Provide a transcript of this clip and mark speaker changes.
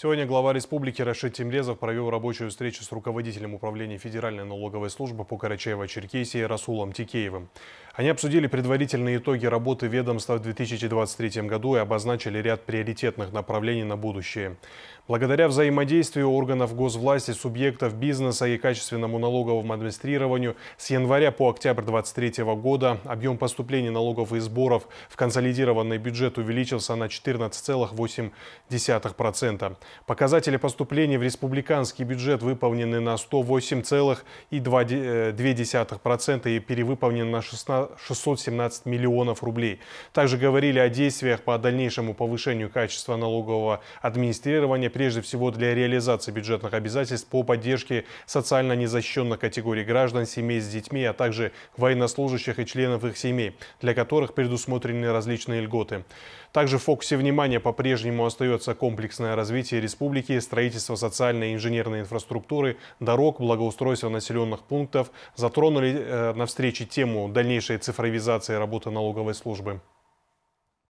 Speaker 1: Сегодня глава республики Рашид Тимрезов провел рабочую встречу с руководителем управления Федеральной налоговой службы по Карачаево-Черкесии Расулом Тикеевым. Они обсудили предварительные итоги работы ведомства в 2023 году и обозначили ряд приоритетных направлений на будущее. Благодаря взаимодействию органов госвласти, субъектов бизнеса и качественному налоговому администрированию с января по октябрь 2023 года объем поступлений налогов и сборов в консолидированный бюджет увеличился на 14,8%. Показатели поступлений в республиканский бюджет выполнены на 108,2% и перевыполнены на 617 миллионов рублей. Также говорили о действиях по дальнейшему повышению качества налогового администрирования прежде всего для реализации бюджетных обязательств по поддержке социально незащищенных категорий граждан, семей с детьми, а также военнослужащих и членов их семей, для которых предусмотрены различные льготы. Также в фокусе внимания по-прежнему остается комплексное развитие республики, строительство социальной и инженерной инфраструктуры, дорог, благоустройство населенных пунктов. Затронули э, на встрече тему дальнейшей цифровизации работы налоговой службы.